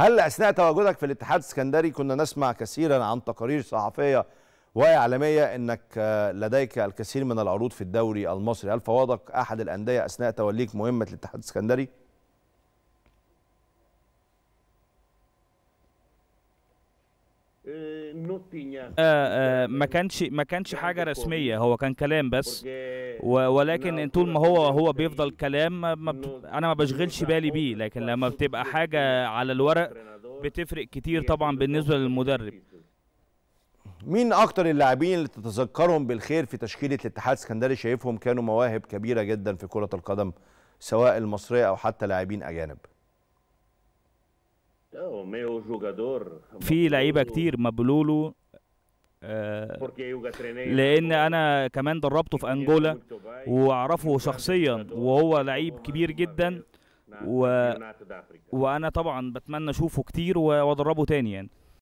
هل أثناء تواجدك في الاتحاد السكندري كنا نسمع كثيرا عن تقارير صحفية وإعلامية أنك آه، لديك الكثير من العروض في الدوري المصري هل فوضك أحد الأندية أثناء توليك مهمة الاتحاد السكندري؟ آه آه،, آه ما كانش ما كانش حاجه رسميه هو كان كلام بس ولكن طول ما هو هو بيفضل كلام ما ب... انا ما بشغلش بالي بيه لكن لما بتبقى حاجه على الورق بتفرق كتير طبعا بالنسبه للمدرب مين اكتر اللاعبين اللي تتذكرهم بالخير في تشكيله الاتحاد السكندري شايفهم كانوا مواهب كبيره جدا في كره القدم سواء المصريه او حتى لاعبين اجانب في لعيبه كتير مبلولو آه، لان انا كمان دربته في انجولا واعرفه شخصيا وهو لعيب كبير جدا و... وانا طبعا بتمنى اشوفه كتير وادربه تاني يعني